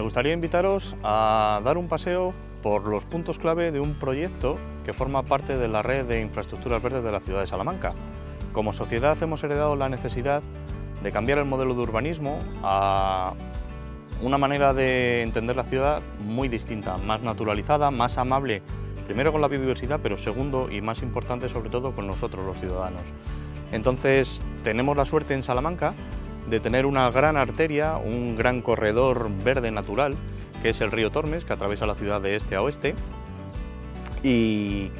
Me gustaría invitaros a dar un paseo por los puntos clave de un proyecto que forma parte de la red de infraestructuras verdes de la ciudad de Salamanca. Como sociedad hemos heredado la necesidad de cambiar el modelo de urbanismo a una manera de entender la ciudad muy distinta, más naturalizada, más amable, primero con la biodiversidad, pero segundo y más importante sobre todo con nosotros los ciudadanos. Entonces tenemos la suerte en Salamanca de tener una gran arteria, un gran corredor verde natural, que es el río Tormes, que atraviesa la ciudad de este a oeste. Y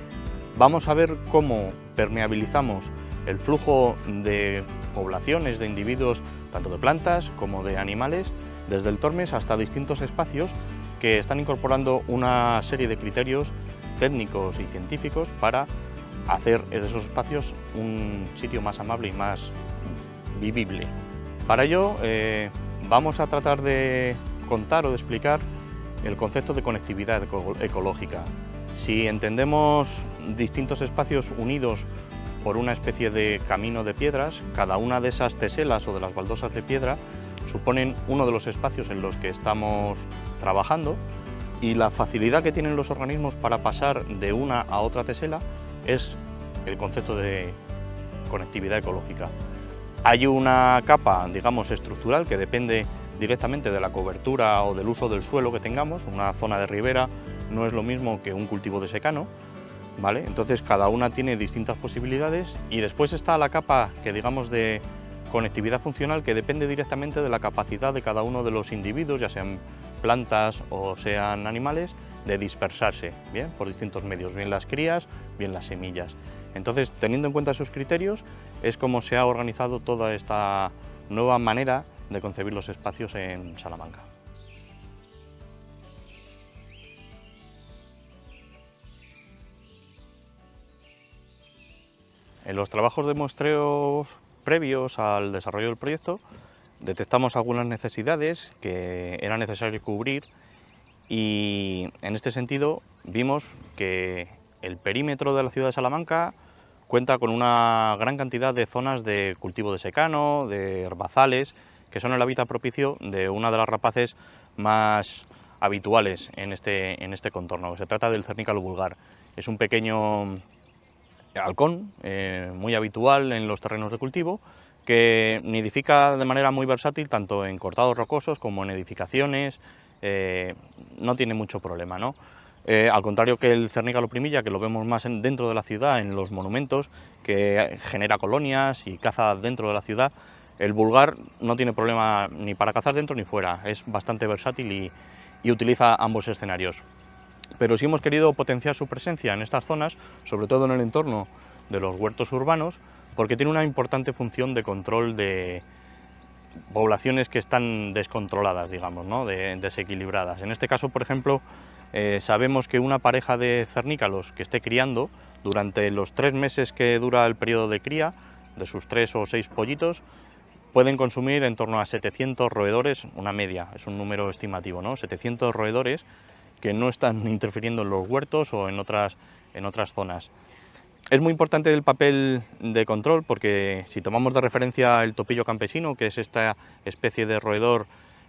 vamos a ver cómo permeabilizamos el flujo de poblaciones, de individuos, tanto de plantas como de animales, desde el Tormes hasta distintos espacios que están incorporando una serie de criterios técnicos y científicos para hacer de esos espacios un sitio más amable y más vivible. Para ello eh, vamos a tratar de contar o de explicar el concepto de conectividad ecológica. Si entendemos distintos espacios unidos por una especie de camino de piedras, cada una de esas teselas o de las baldosas de piedra suponen uno de los espacios en los que estamos trabajando y la facilidad que tienen los organismos para pasar de una a otra tesela es el concepto de conectividad ecológica. Hay una capa, digamos, estructural que depende directamente de la cobertura o del uso del suelo que tengamos. Una zona de ribera no es lo mismo que un cultivo de secano, ¿vale? Entonces cada una tiene distintas posibilidades y después está la capa que digamos de conectividad funcional que depende directamente de la capacidad de cada uno de los individuos, ya sean plantas o sean animales, de dispersarse, ¿bien? Por distintos medios, bien las crías, bien las semillas. Entonces, teniendo en cuenta esos criterios, es como se ha organizado toda esta nueva manera de concebir los espacios en Salamanca. En los trabajos de muestreo previos al desarrollo del proyecto detectamos algunas necesidades que era necesario cubrir y en este sentido vimos que el perímetro de la ciudad de Salamanca cuenta con una gran cantidad de zonas de cultivo de secano, de herbazales, que son el hábitat propicio de una de las rapaces más habituales en este, en este contorno. Se trata del cernícalo vulgar. Es un pequeño halcón eh, muy habitual en los terrenos de cultivo que nidifica de manera muy versátil tanto en cortados rocosos como en edificaciones. Eh, no tiene mucho problema, ¿no? Eh, al contrario que el cernícalo primilla, que lo vemos más dentro de la ciudad, en los monumentos, que genera colonias y caza dentro de la ciudad, el vulgar no tiene problema ni para cazar dentro ni fuera, es bastante versátil y, utiliza ambos escenarios. Pero sí hemos querido potenciar su presencia en estas zonas, sobre todo en el entorno de los huertos urbanos, porque tiene una importante función de control de, poblaciones que están descontroladas, digamos, ¿no? desequilibradas. En este caso, por ejemplo, eh, sabemos que una pareja de cernícalos que esté criando, durante los tres meses que dura el periodo de cría, de sus tres o seis pollitos, pueden consumir en torno a 700 roedores, una media, es un número estimativo, ¿no? 700 roedores que no están interfiriendo en los huertos o en otras, en otras zonas. Es muy importante el papel de control porque si tomamos de referencia el topillo campesino, que es esta especie de roedor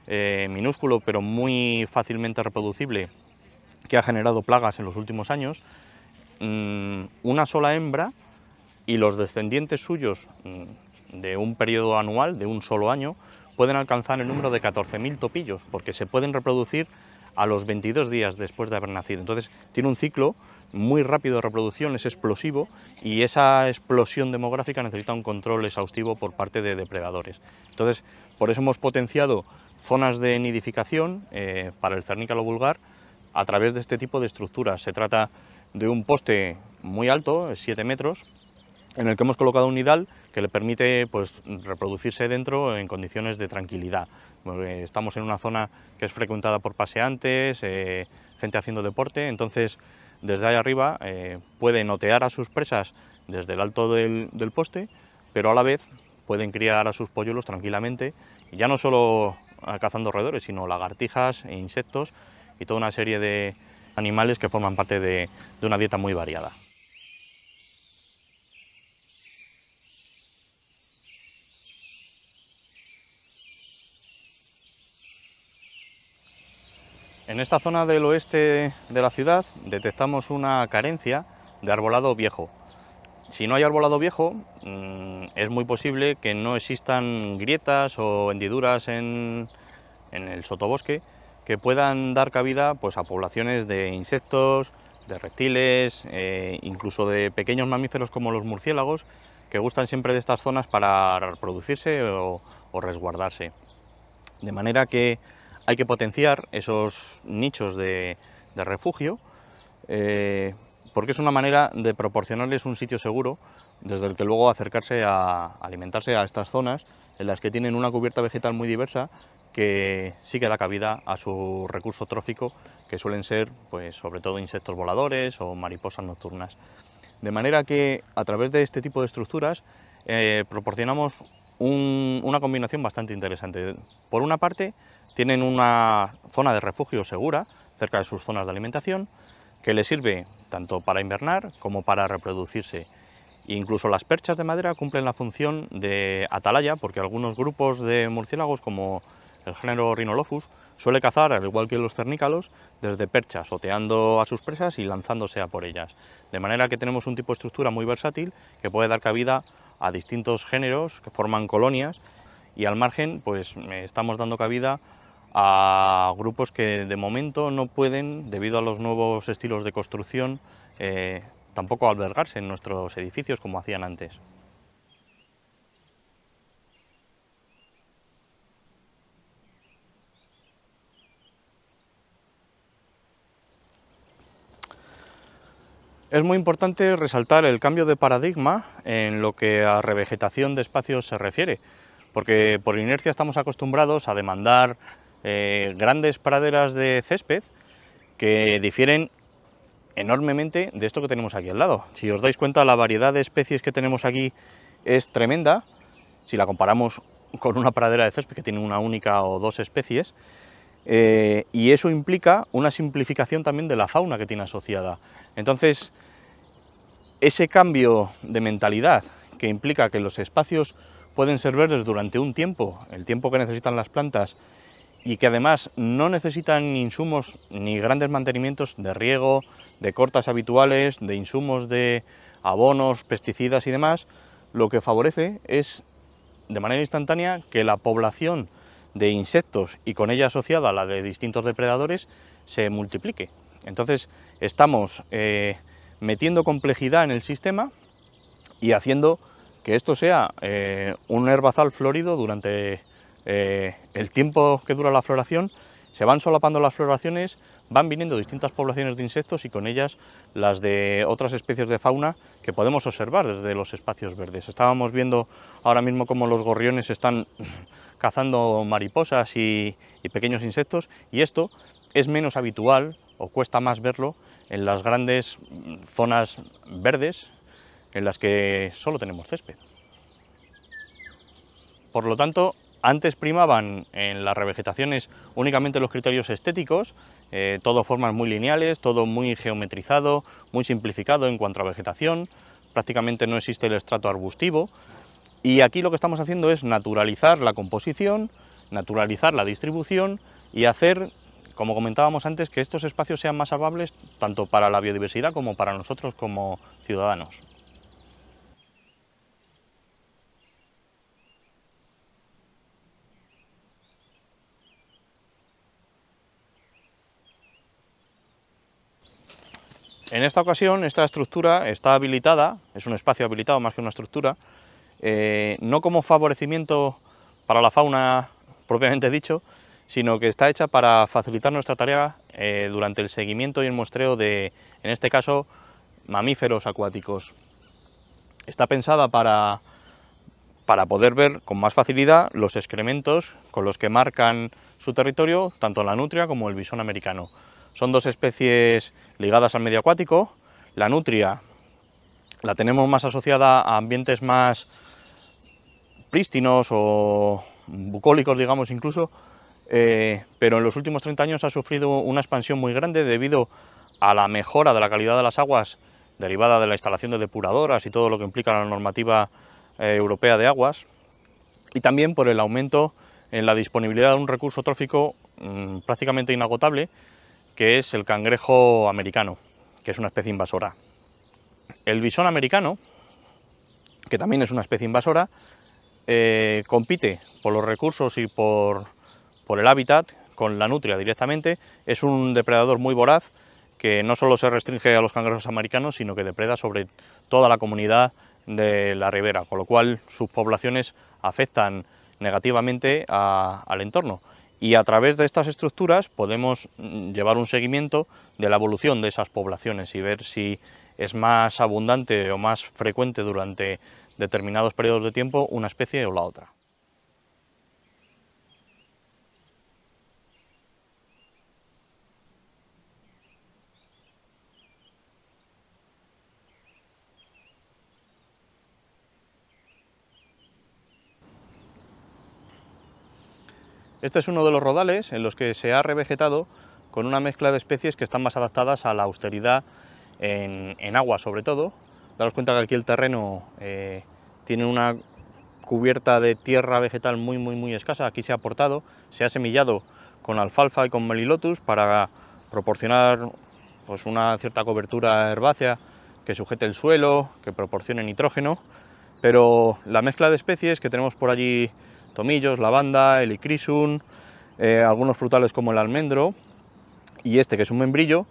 eh, minúsculo pero muy fácilmente reproducible que ha generado plagas en los últimos años, mm, una sola hembra y los descendientes suyos mm, de un periodo anual, de un solo año, pueden alcanzar el número de 14.000 topillos, porque se pueden reproducir a los 22 días después de haber nacido. Entonces, tiene un ciclo muy rápido de reproducción, es explosivo y esa explosión demográfica necesita un control exhaustivo por parte de depredadores. Entonces, por eso hemos potenciado zonas de nidificación eh, para el cernícalo vulgar a través de este tipo de estructuras. Se trata de un poste muy alto, 7 metros, en el que hemos colocado un nidal que le permite pues, reproducirse dentro en condiciones de tranquilidad. Eh, estamos en una zona que es frecuentada por paseantes, eh, gente haciendo deporte, entonces desde ahí arriba pueden eh, puede notear a sus presas desde el alto del, del, poste, pero a la vez pueden criar a sus polluelos tranquilamente, ya no solo cazando roedores, sino lagartijas e insectos y toda una serie de animales que forman parte de, una dieta muy variada. En esta zona del oeste de la ciudad detectamos una carencia de arbolado viejo. Si no hay arbolado viejo, mm, es muy posible que no existan grietas o hendiduras en el sotobosque que puedan dar cabida pues, a poblaciones de insectos, de reptiles, eh, incluso de pequeños mamíferos como los murciélagos, que gustan siempre de estas zonas para reproducirse o, resguardarse. De manera que hay que potenciar esos nichos de, refugio, eh, porque es una manera de proporcionarles un sitio seguro desde el que luego acercarse a alimentarse a estas zonas en las que tienen una cubierta vegetal muy diversa que sí que da cabida a su recurso trófico, que suelen ser pues, sobre todo insectos voladores o mariposas nocturnas. De manera que a través de este tipo de estructuras eh, proporcionamos una combinación bastante interesante. Por una parte, tienen una zona de refugio segura cerca de sus zonas de alimentación, que les sirve tanto para invernar como para reproducirse. Incluso las perchas de madera cumplen la función de atalaya, porque algunos grupos de murciélagos, como el género Rhinolophus suele cazar, al igual que los cernícalos, desde perchas, soteando a sus presas y lanzándose a por ellas. De manera que tenemos un tipo de estructura muy versátil que puede dar cabida a distintos géneros que forman colonias y al margen pues eh, estamos dando cabida a grupos que de momento no pueden, debido a los nuevos estilos de construcción, eh, tampoco albergarse en nuestros edificios como hacían antes. Es muy importante resaltar el cambio de paradigma en lo que a revegetación de espacios se refiere, porque por inercia estamos acostumbrados a demandar eh, grandes praderas de césped que difieren enormemente de esto que tenemos aquí al lado. Si os dais cuenta, la variedad de especies que tenemos aquí es tremenda, si la comparamos con una pradera de césped que tiene una única o dos especies, eh, y eso implica una simplificación también de la fauna que tiene asociada. Entonces, ese cambio de mentalidad que implica que los espacios pueden ser verdes durante un tiempo, el tiempo que necesitan las plantas, y que además no necesitan insumos ni grandes mantenimientos de riego, de cortas habituales, de insumos de abonos, pesticidas y demás, lo que favorece es de manera instantánea que la población de insectos y con ella asociada la de distintos depredadores se multiplique. Entonces estamos eh, metiendo complejidad en el sistema y haciendo que esto sea eh, un herbazal florido durante eh, el tiempo que dura la floración. Se van solapando las floraciones van viniendo distintas poblaciones de insectos y con ellas las de otras especies de fauna que podemos observar desde los espacios verdes. Estábamos viendo ahora mismo cómo los gorriones están cazando mariposas y, pequeños insectos y esto es menos habitual o cuesta más verlo en las grandes mm, zonas verdes en las que solo tenemos césped. Por lo tanto, antes primaban en las revegetaciones únicamente los criterios estéticos, eh, todo formas muy lineales, todo muy geometrizado, muy simplificado en cuanto a vegetación, prácticamente no existe el estrato arbustivo y aquí lo que estamos haciendo es naturalizar la composición, naturalizar la distribución y hacer, como comentábamos antes, que estos espacios sean más amables tanto para la biodiversidad como para nosotros como ciudadanos. En esta ocasión esta estructura está habilitada, es un espacio habilitado más que una estructura, eh, no como favorecimiento para la fauna propiamente dicho, sino que está hecha para facilitar nuestra tarea eh, durante el seguimiento y el muestreo de, en este caso, mamíferos acuáticos. Está pensada para, para poder ver con más facilidad los excrementos con los que marcan su territorio, tanto la nutria como el bisón americano. Son dos especies ligadas al medio acuático. La nutria la tenemos más asociada a ambientes más prístinos o bucólicos, digamos incluso, eh, pero en los últimos 30 años ha sufrido una expansión muy grande debido a la mejora de la calidad de las aguas derivada de la instalación de depuradoras y todo lo que implica la normativa eh, europea de aguas, y también por el aumento en la disponibilidad de un recurso trófico mm, prácticamente inagotable, que es el cangrejo americano, que es una especie invasora. El bisón americano, que también es una especie invasora, eh, compite por los recursos y por, el hábitat con la nutria directamente. Es un depredador muy voraz que no solo se restringe a los cangrejos americanos, sino que depreda sobre toda la comunidad de la ribera, con lo cual sus poblaciones afectan negativamente al entorno y a través de estas estructuras podemos mm, llevar un seguimiento de la evolución de esas poblaciones y ver si es más abundante o más frecuente durante determinados periodos de tiempo una especie o la otra. Este es uno de los rodales en los que se ha revegetado con una mezcla de especies que están más adaptadas a la austeridad en, agua, sobre todo. Daros cuenta que aquí el terreno eh, tiene una cubierta de tierra vegetal muy, muy, muy escasa. Aquí se ha portado, se ha semillado con alfalfa y con melilotus para proporcionar pues, una cierta cobertura herbácea que sujete el suelo, que proporcione nitrógeno. Pero la mezcla de especies que tenemos por allí tomillos, lavanda, el eh, algunos frutales como el almendro y este que es un membrillo,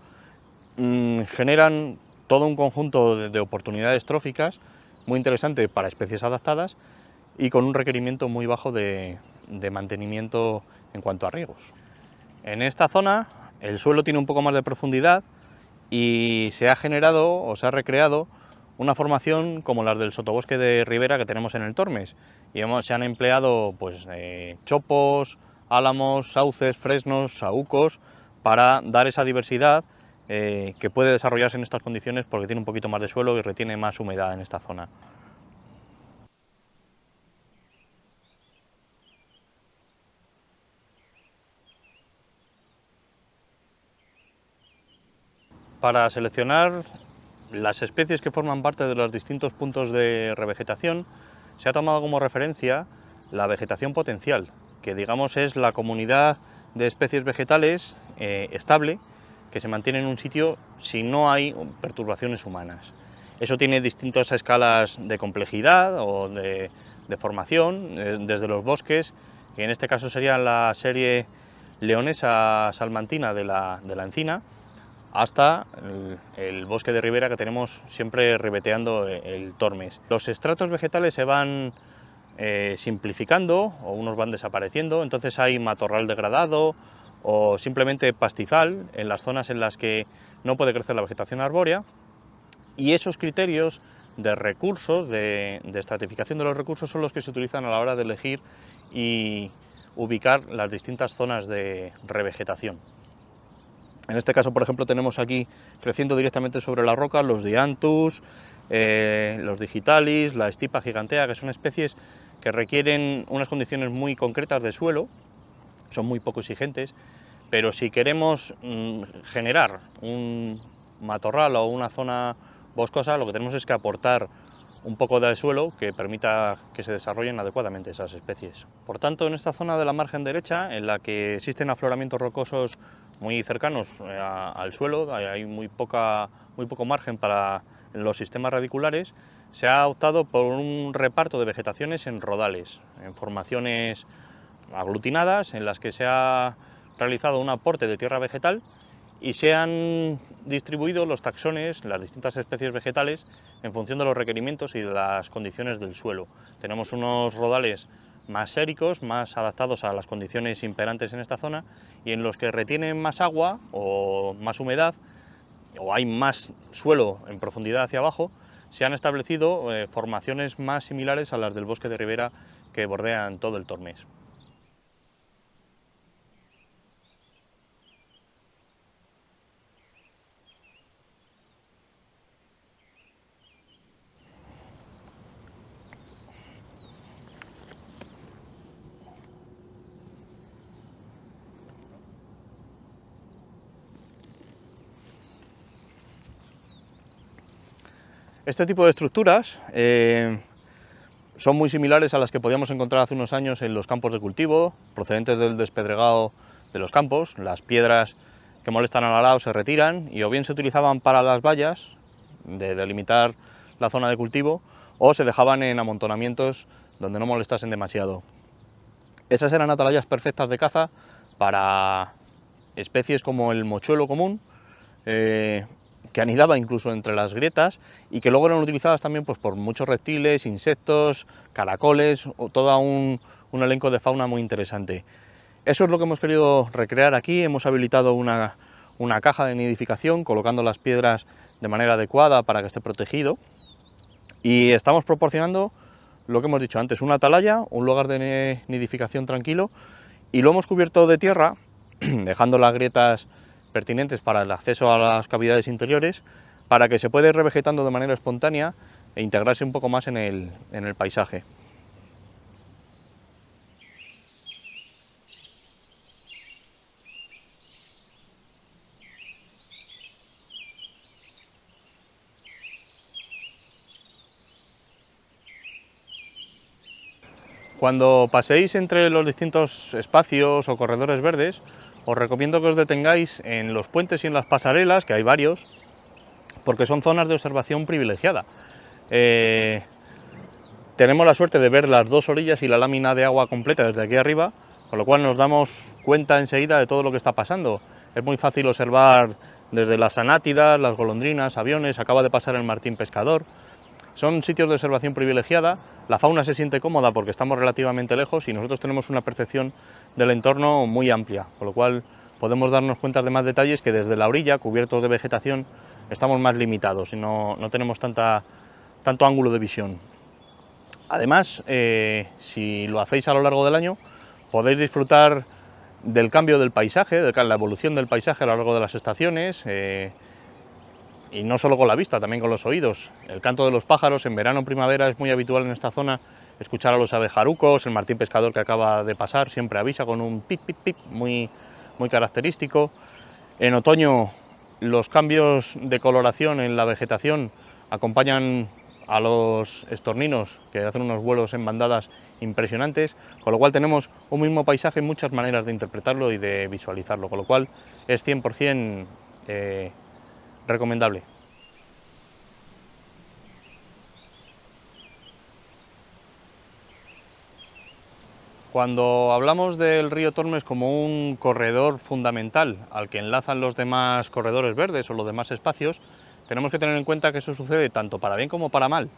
mm, generan todo un conjunto de, oportunidades tróficas muy interesante para especies adaptadas y con un requerimiento muy bajo de, mantenimiento en cuanto a riegos. En esta zona el suelo tiene un poco más de profundidad y se ha generado o se ha recreado una formación como las del sotobosque de Ribera que tenemos en el Tormes. Y hemos, se han empleado pues, eh, chopos, álamos, sauces, fresnos, saúcos, para dar esa diversidad eh, que puede desarrollarse en estas condiciones porque tiene un poquito más de suelo y retiene más humedad en esta zona. Para seleccionar las especies que forman parte de los distintos puntos de revegetación se ha tomado como referencia la vegetación potencial, que digamos es la comunidad de especies vegetales eh, estable que se mantiene en un sitio si no hay perturbaciones humanas. Eso tiene distintas escalas de complejidad o de, formación, eh, desde los bosques, que en este caso sería la serie leonesa salmantina de la encina, hasta el, bosque de ribera que tenemos siempre ribeteando e, el, Tormes. Los estratos vegetales se van eh, simplificando o unos van desapareciendo, entonces hay matorral degradado o simplemente pastizal en las zonas en las que no puede crecer la vegetación arbórea y esos criterios de recursos, de estratificación de los recursos son los que se utilizan a la hora de elegir y ubicar las distintas zonas de revegetación. En este caso, por ejemplo, tenemos aquí creciendo directamente sobre la roca los diantus, eh, los digitalis, la estipa gigantea, que son especies que requieren unas condiciones muy concretas de suelo, son muy poco exigentes, pero si queremos mm, generar un matorral o una zona boscosa, lo que tenemos es que aportar un poco de suelo que permita que se desarrollen adecuadamente esas especies. Por tanto, en esta zona de la margen derecha, en la que existen afloramientos rocosos muy cercanos eh, al suelo, hay muy, poca, muy poco margen para los sistemas radiculares, se ha optado por un reparto de vegetaciones en rodales, en formaciones aglutinadas en las que se ha realizado un aporte de tierra vegetal y se han distribuido los taxones, las distintas especies vegetales, en función de los requerimientos y de las condiciones del suelo. Tenemos unos rodales más séricos, más adaptados a las condiciones imperantes en esta zona y en los que retienen más agua o más humedad o hay más suelo en profundidad hacia abajo, se han establecido eh, formaciones más similares a las del bosque de ribera que bordean todo el Tormes. Este tipo de estructuras eh, son muy similares a las que podíamos encontrar hace unos años en los campos de cultivo, procedentes del despedregado de los campos. Las piedras que molestan al arado se retiran y o bien se utilizaban para las vallas, de delimitar la zona de cultivo, o se dejaban en amontonamientos donde no molestasen demasiado. Esas eran atalayas perfectas de caza para especies como el mochuelo común, eh, que anidaba incluso entre las grietas y que luego eran utilizadas también pues, por muchos reptiles, insectos, caracoles, o todo un, elenco de fauna muy interesante. Eso es lo que hemos querido recrear aquí, hemos habilitado una, una caja de nidificación colocando las piedras de manera adecuada para que esté protegido y estamos proporcionando lo que hemos dicho antes, una atalaya, un lugar de nidificación tranquilo y lo hemos cubierto de tierra dejando las grietas pertinentes para el acceso a las cavidades interiores para que se pueda ir revegetando de manera espontánea e integrarse un poco más en el, en el paisaje. Cuando paséis entre los distintos espacios o corredores verdes, os recomiendo que os detengáis en los puentes y en las pasarelas, que hay varios, porque son zonas de observación privilegiada. Eh, tenemos la suerte de ver las dos orillas y la lámina de agua completa desde aquí arriba, con lo cual nos damos cuenta enseguida de todo lo que está pasando. Es muy fácil observar desde las anátidas, las golondrinas, aviones, acaba de pasar el martín pescador, son sitios de observación privilegiada, la fauna se siente cómoda porque estamos relativamente lejos y nosotros tenemos una percepción del entorno muy amplia, con lo cual podemos darnos cuenta de más detalles que desde la orilla, cubiertos de vegetación, estamos más limitados y no, tenemos tanta, tanto ángulo de visión. Además, eh, si lo hacéis a lo largo del año, podéis disfrutar del cambio del paisaje, de la evolución del paisaje a lo largo de las estaciones, eh, y no solo con la vista, también con los oídos. El canto de los pájaros en verano, primavera es muy habitual en esta zona escuchar a los abejarucos, el martín pescador que acaba de pasar siempre avisa con un pic, pic, pic... muy, muy característico. En otoño los cambios de coloración en la vegetación acompañan a los estorninos que hacen unos vuelos en bandadas impresionantes, con lo cual tenemos un mismo paisaje, muchas maneras de interpretarlo y de visualizarlo, con lo cual es 100% recomendable. Cuando hablamos del río Tormes como un corredor fundamental al que enlazan los demás corredores verdes o los demás espacios, tenemos que tener en cuenta que eso sucede tanto para bien como para mal.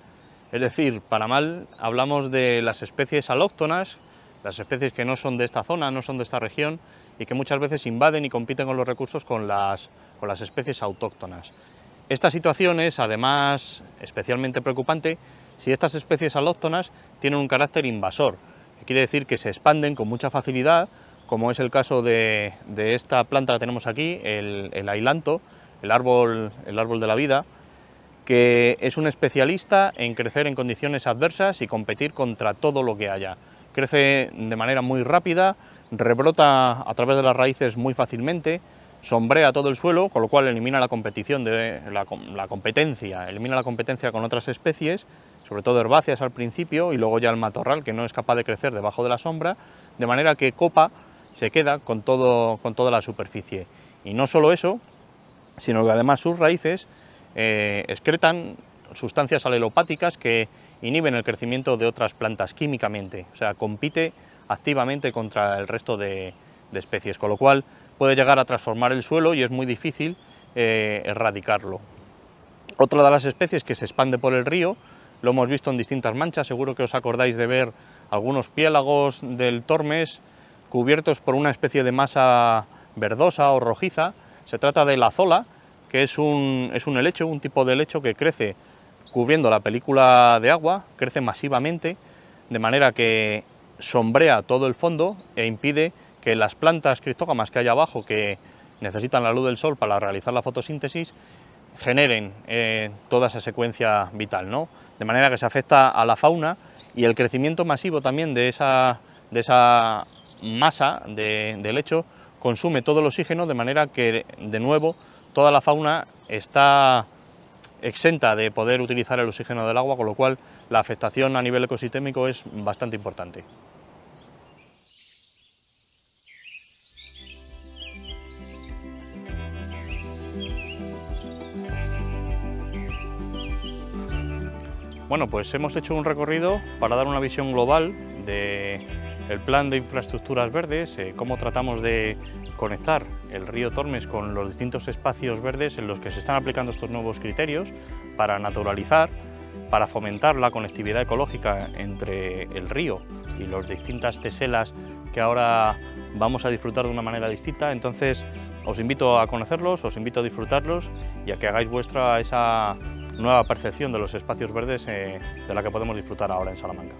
Es decir, para mal hablamos de las especies alóctonas, las especies que no son de esta zona, no son de esta región, y que muchas veces invaden y compiten con los recursos con las, las especies autóctonas. Esta situación es además especialmente preocupante si estas especies alóctonas tienen un carácter invasor, quiere decir que se expanden con mucha facilidad, como es el caso de, esta planta que tenemos aquí, el, el ailanto, el árbol, el árbol de la vida, que es un especialista en crecer en condiciones adversas y competir contra todo lo que haya. Crece de manera muy rápida, rebrota a través de las raíces muy fácilmente, sombrea todo el suelo, con lo cual elimina la competición de la, competencia, elimina la competencia con otras especies, sobre todo herbáceas al principio y luego ya el matorral que no es capaz de crecer debajo de la sombra, de manera que copa se queda con todo con toda la superficie. Y no solo eso, sino que además sus raíces eh, excretan sustancias alelopáticas que inhiben el crecimiento de otras plantas químicamente, o sea, compite activamente contra el resto de, especies, con lo cual puede llegar a transformar el suelo y es muy difícil eh, erradicarlo. Otra de las especies que se expande por el río, lo hemos visto en distintas manchas, seguro que os acordáis de ver algunos piélagos del Tormes cubiertos por una especie de masa verdosa o rojiza. Se trata de la zola, que es es un helecho, un tipo de helecho que crece cubriendo la película de agua, crece masivamente, de manera que sombrea todo el fondo e impide que las plantas criptógamas que hay abajo que necesitan la luz del sol para realizar la fotosíntesis generen eh, toda esa secuencia vital, de manera que se afecta a la fauna y el crecimiento masivo también de esa, masa de, de lecho consume todo el oxígeno de manera que de nuevo toda la fauna está exenta de poder utilizar el oxígeno del agua, con lo cual la afectación a nivel ecosistémico es bastante importante. Bueno, pues hemos hecho un recorrido para dar una visión global del plan de infraestructuras verdes, eh, cómo tratamos de conectar el río Tormes con los distintos espacios verdes en los que se están aplicando estos nuevos criterios para naturalizar, para fomentar la conectividad ecológica entre el río y las distintas teselas que ahora vamos a disfrutar de una manera distinta. Entonces, os invito a conocerlos, os invito a disfrutarlos y a que hagáis vuestra esa nueva percepción de los espacios verdes eh, de la que podemos disfrutar ahora en Salamanca.